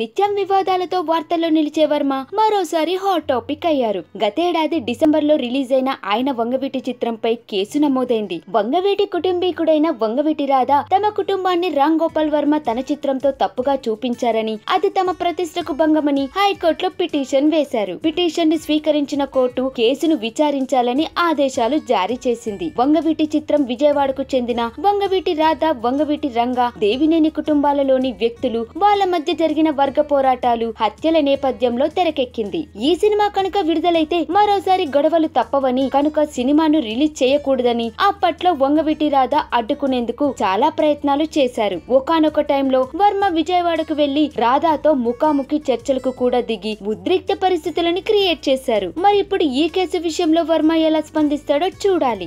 నిత్యం వివాదాలతో వార్తల్లో నిలిచే వర్మ మరోసారి హాట్ టాపిక్ అయ్యారు గతేడాది డిసెంబర్ లో రిలీజ్ అయిన ఆయన వంగవీటి చిత్రంపై కేసు నమోదైంది వంగవీటి కుటుంబీకుడైన వంగవీటి రాధ తమ కుటుంబాన్ని రామ్ గోపాల్ వర్మ తన చిత్రంతో తప్పుగా చూపించారని అది తమ ప్రతిష్టకు భంగమని హైకోర్టులో పిటిషన్ వేశారు పిటిషన్ ను స్వీకరించిన కోర్టు కేసును విచారించాలని ఆదేశాలు జారీ చేసింది వంగవీటి చిత్రం విజయవాడకు చెందిన వంగవీటి రాధ వంగవీటి రంగ దేవినేని కుటుంబాలలోని వ్యక్తులు వాళ్ళ మధ్య జరిగిన వర్గ పోరాటాలు హత్యల నేపథ్యంలో తెరకెక్కింది ఈ సినిమా కనుక విడుదలైతే మరోసారి గొడవలు తప్పవని కనుక సినిమాను రిలీజ్ చేయకూడదని అప్పట్లో వంగవిటి రాధ అడ్డుకునేందుకు చాలా ప్రయత్నాలు చేశారు ఒకనొక టైంలో వర్మ విజయవాడకు వెళ్లి రాధాతో ముఖాముఖి చర్చలకు కూడా దిగి ఉద్రిక్త పరిస్థితులను క్రియేట్ చేశారు మరి ఇప్పుడు ఈ కేసు విషయంలో వర్మ ఎలా స్పందిస్తాడో చూడాలి